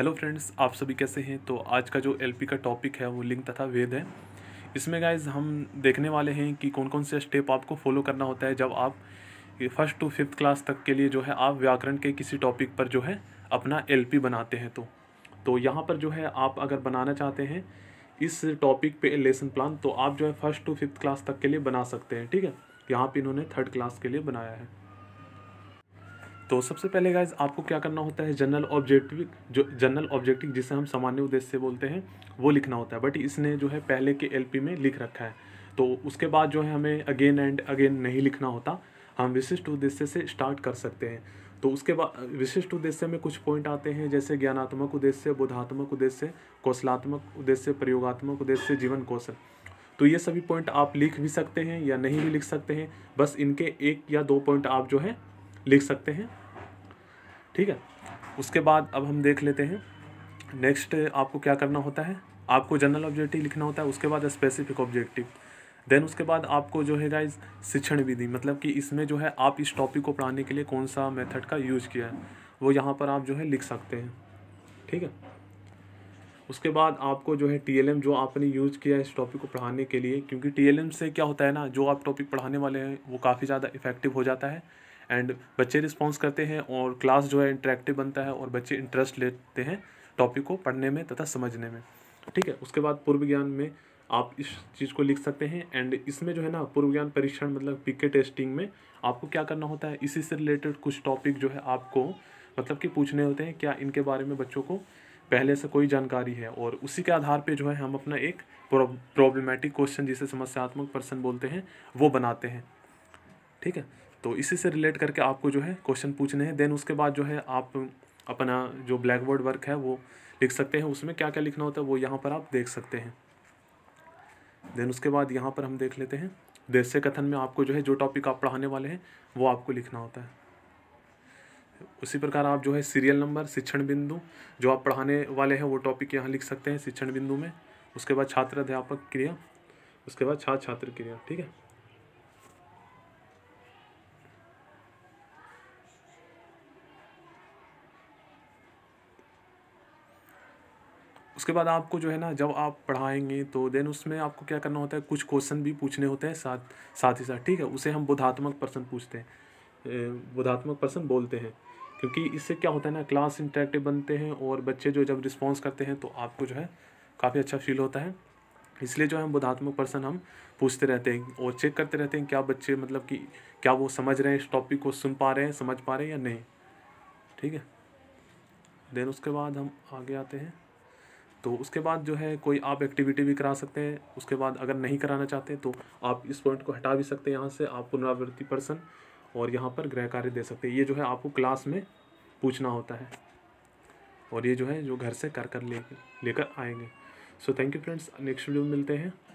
hello friends आप सभी कैसे हैं तो आज का जो एलपी का टॉपिक है वो लिंग तथा वेद है इसमें गाइज हम देखने वाले हैं कि कौन कौन से स्टेप आपको फॉलो करना होता है जब आप फर्स्ट टू फिफ्थ क्लास तक के लिए जो है आप व्याकरण के किसी टॉपिक पर जो है अपना एलपी बनाते हैं तो तो यहाँ पर जो है आप अगर बनाना चाहते हैं इस टॉपिक पे लेसन प्लान तो आप जो है फर्स्ट टू फिफ्थ क्लास तक के लिए बना सकते हैं ठीक है यहाँ पर इन्होंने थर्ड क्लास के लिए बनाया है तो सबसे पहले गाइज आपको क्या करना होता है जनरल ऑब्जेक्टिव जो जनरल ऑब्जेक्टिव जिसे हम सामान्य उद्देश्य से बोलते हैं वो लिखना होता है बट इसने जो है पहले के एलपी में लिख रखा है तो उसके बाद जो है हमें अगेन एंड अगेन नहीं लिखना होता हम विशिष्ट उद्देश्य से स्टार्ट कर सकते हैं तो उसके बाद विशिष्ट उद्देश्य में कुछ पॉइंट आते हैं जैसे ज्ञानात्मक उद्देश्य बोधात्मक उद्देश्य कौशलात्मक उद्देश्य प्रयोगात्मक उद्देश्य जीवन कौशल तो ये सभी पॉइंट आप लिख भी सकते हैं या नहीं भी लिख सकते हैं बस इनके एक या दो पॉइंट आप जो है लिख सकते हैं ठीक है उसके बाद अब हम देख लेते हैं नेक्स्ट आपको क्या करना होता है आपको जनरल ऑब्जेक्टिव लिखना होता है उसके बाद स्पेसिफिक ऑब्जेक्टिव देन उसके बाद आपको जो है गाइज शिक्षण विधि मतलब कि इसमें जो है आप इस टॉपिक को पढ़ाने के लिए कौन सा मेथड का यूज किया है वो यहाँ पर आप जो है लिख सकते हैं ठीक है उसके बाद आपको जो है टीएलएम जो आपने यूज़ किया है इस टॉपिक को पढ़ाने के लिए क्योंकि टीएलएम से क्या होता है ना जो आप टॉपिक पढ़ाने वाले हैं वो काफ़ी ज़्यादा इफेक्टिव हो जाता है एंड बच्चे रिस्पॉन्स करते हैं और क्लास जो है इंटरेक्टिव बनता है और बच्चे इंटरेस्ट लेते हैं टॉपिक को पढ़ने में तथा समझने में ठीक है उसके बाद पूर्व ज्ञान में आप इस चीज़ को लिख सकते हैं एंड इसमें जो है ना पूर्व ज्ञान परीक्षण मतलब पीके टेस्टिंग में आपको क्या करना होता है इसी से रिलेटेड कुछ टॉपिक जो है आपको मतलब कि पूछने होते हैं क्या इनके बारे में बच्चों को पहले से कोई जानकारी है और उसी के आधार पे जो है हम अपना एक प्रॉब्लमेटिक क्वेश्चन जिसे समस्यात्मक प्रश्न बोलते हैं वो बनाते हैं ठीक है तो इसी से रिलेट करके आपको जो है क्वेश्चन पूछने हैं देन उसके बाद जो है आप अपना जो ब्लैक बोर्ड वर्क है वो लिख सकते हैं उसमें क्या क्या लिखना होता है वो यहाँ पर आप देख सकते हैं देन उसके बाद यहाँ पर हम देख लेते हैं देश कथन में आपको जो है जो टॉपिक आप पढ़ाने वाले हैं वो आपको लिखना होता है उसी प्रकार आप जो है सीरियल नंबर शिक्षण बिंदु जो आप पढ़ाने वाले हैं वो टॉपिक यहाँ लिख सकते हैं शिक्षण बिंदु में उसके बाद छात्र अध्यापक क्रिया उसके बाद छात्र छात्र क्रिया ठीक है उसके बाद आपको जो है ना जब आप पढ़ाएंगे तो देन उसमें आपको क्या करना होता है कुछ क्वेश्चन भी पूछने होते हैं साथ साथ ही साथ ठीक है उसे हम बोधात्मक प्रश्न पूछते हैं बोधात्मक प्रश्न बोलते हैं क्योंकि इससे क्या होता है ना क्लास इंटरेक्टिव बनते हैं और बच्चे जो जब रिस्पॉन्स करते हैं तो आपको जो है काफ़ी अच्छा फील होता है इसलिए जो है बोधात्मक पर्सन हम पूछते रहते हैं और चेक करते रहते हैं क्या बच्चे मतलब कि क्या वो समझ रहे हैं इस टॉपिक को सुन पा रहे हैं समझ पा रहे हैं या नहीं ठीक है देन उसके बाद हम आगे आते हैं तो उसके बाद जो है कोई आप एक्टिविटी भी करा सकते हैं उसके बाद अगर नहीं कराना चाहते तो आप इस पॉइंट को हटा भी सकते हैं यहाँ से आप पुनरावृत्ति पर्सन और यहाँ पर गृह कार्य दे सकते हैं ये जो है आपको क्लास में पूछना होता है और ये जो है जो घर से कर कर ले लेकर आएंगे so thank you friends next video में मिलते हैं